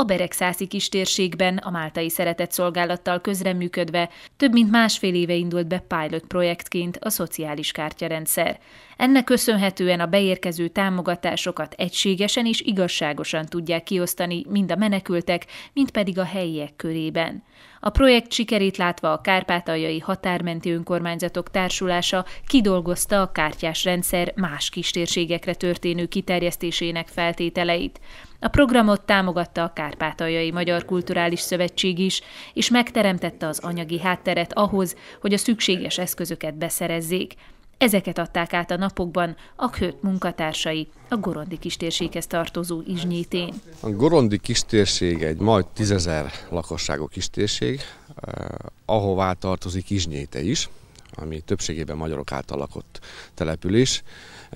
a Beregszászi kistérségben a Máltai Szeretett Szolgálattal közreműködve több mint másfél éve indult be pilot projektként a szociális kártyarendszer. Ennek köszönhetően a beérkező támogatásokat egységesen és igazságosan tudják kiosztani mind a menekültek, mind pedig a helyiek körében. A projekt sikerét látva a kárpátaljai határmenti önkormányzatok társulása kidolgozta a kártyás rendszer más kistérségekre történő kiterjesztésének feltételeit. A programot támogatta a Kárpátaljai Magyar Kulturális Szövetség is, és megteremtette az anyagi hátteret ahhoz, hogy a szükséges eszközöket beszerezzék. Ezeket adták át a napokban a kőt munkatársai a Gorondi kistérséghez tartozó Izsnyétén. A Gorondi kistérség egy majd tízezer lakosságú kistérség, eh, ahová tartozik Izsnyéte is, ami többségében magyarok által lakott település,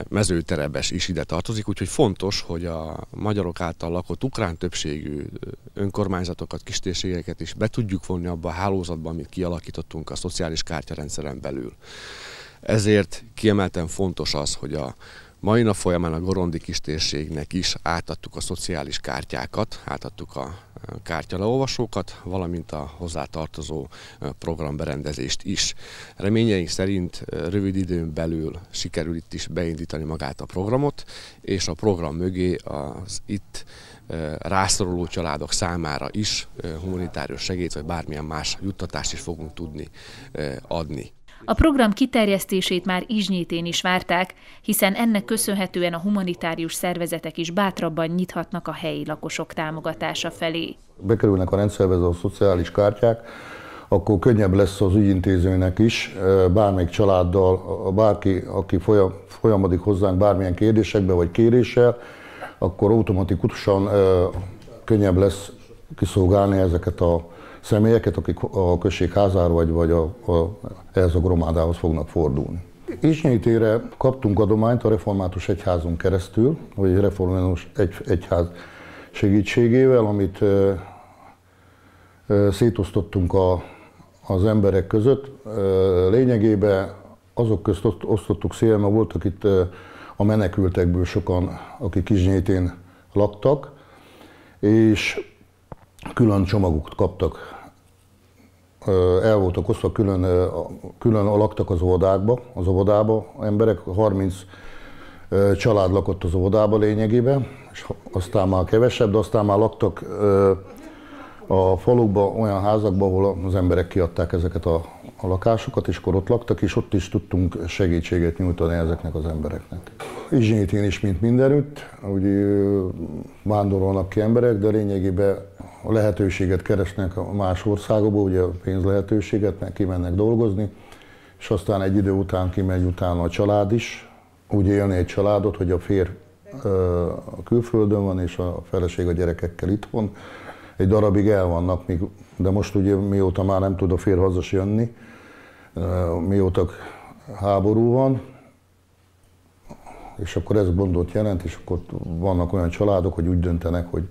mezőterebes is ide tartozik, úgyhogy fontos, hogy a magyarok által lakott ukrán többségű eh, önkormányzatokat, kistérségeket is be tudjuk vonni abba a hálózatba, amit kialakítottunk a szociális kártyarendszeren belül. Ezért kiemelten fontos az, hogy a mai nap folyamán a Gorondi kistérségnek is átadtuk a szociális kártyákat, átadtuk a eh, kártyaleolvasókat, valamint a hozzátartozó eh, programberendezést is. Reményeink szerint eh, rövid időn belül sikerül itt is beindítani magát a programot, és a program mögé az itt rászoruló családok számára is humanitárius segélyt, vagy bármilyen más juttatást is fogunk tudni adni. A program kiterjesztését már Izsnyétén is várták, hiszen ennek köszönhetően a humanitárius szervezetek is bátrabban nyithatnak a helyi lakosok támogatása felé. Bekerülnek a rendszerbe a szociális kártyák, akkor könnyebb lesz az ügyintézőnek is, bármelyik családdal, bárki, aki folyamodik hozzánk bármilyen kérdésekbe vagy kéréssel, akkor automatikusan könnyebb lesz kiszolgálni ezeket a személyeket, akik a község házára vagy, vagy a, a, ehhez a gromádához fognak fordulni. Isnyai tére kaptunk adományt a református egyházon keresztül, vagy egy református egy, egyház segítségével, amit ö, ö, szétosztottunk a, az emberek között. Ö, lényegében azok közt osztottuk szél, mert voltak itt a menekültekből sokan, akik Izsnyétén laktak, és külön csomagokat kaptak, el voltak osztva, külön, külön laktak az óvodákba, az óvodába emberek, 30 család lakott az óvodába lényegében, és aztán már kevesebb, de aztán már laktak a falukba, olyan házakba, ahol az emberek kiadták ezeket a, a lakásokat, és akkor ott laktak, és ott is tudtunk segítséget nyújtani ezeknek az embereknek. Izsinyitén is, mint mindenütt, úgy vándorolnak ki emberek, de lényegében a lehetőséget keresnek a más országokból, ugye a pénz lehetőséget, meg kimennek dolgozni, és aztán egy idő után kimegy utána a család is, úgy élni egy családot, hogy a fér a külföldön van, és a feleség a gyerekekkel itthon. Egy darabig el vannak, de most ugye mióta már nem tud a fér hazas jönni, mióta háború van, és akkor ez gondot jelent, és akkor vannak olyan családok, hogy úgy döntenek, hogy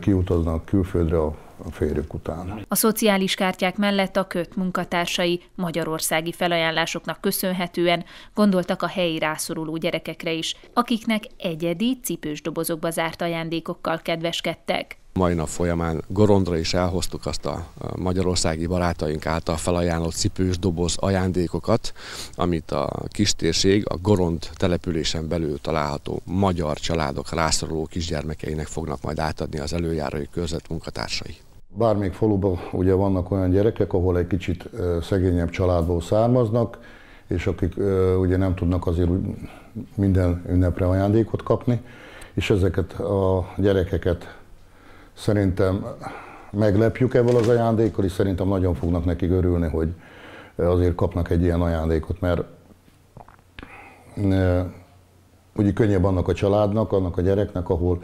kiutaznak külföldre a férjük után. A szociális kártyák mellett a köt munkatársai magyarországi felajánlásoknak köszönhetően gondoltak a helyi rászoruló gyerekekre is, akiknek egyedi cipős dobozokba zárt ajándékokkal kedveskedtek. Mai nap folyamán Gorondra is elhoztuk azt a magyarországi barátaink által felajánlott cipős doboz ajándékokat, amit a kistérség a Gorond településen belül található magyar családok rászoruló kisgyermekeinek fognak majd átadni az előjárói körzet munkatársai. Bármelyik faluban ugye vannak olyan gyerekek, ahol egy kicsit szegényebb családból származnak, és akik ugye nem tudnak azért minden ünnepre ajándékot kapni, és ezeket a gyerekeket Szerintem meglepjük ebből az ajándékkal, és szerintem nagyon fognak nekik örülni, hogy azért kapnak egy ilyen ajándékot, mert eh, ugye könnyebb annak a családnak, annak a gyereknek, ahol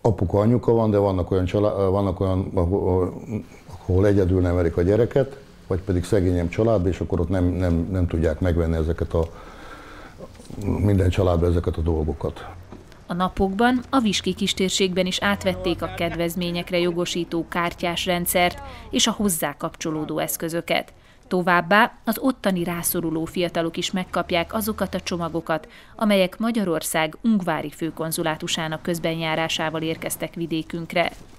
apuka, anyuka van, de vannak olyan, család, vannak olyan ahol egyedül nem verik a gyereket, vagy pedig szegényem család, és akkor ott nem, nem, nem tudják megvenni ezeket a minden családban ezeket a dolgokat. A napokban a Viski kistérségben is átvették a kedvezményekre jogosító kártyás rendszert és a hozzá kapcsolódó eszközöket. Továbbá az ottani rászoruló fiatalok is megkapják azokat a csomagokat, amelyek Magyarország Ungvári főkonzulátusának közbenjárásával érkeztek vidékünkre.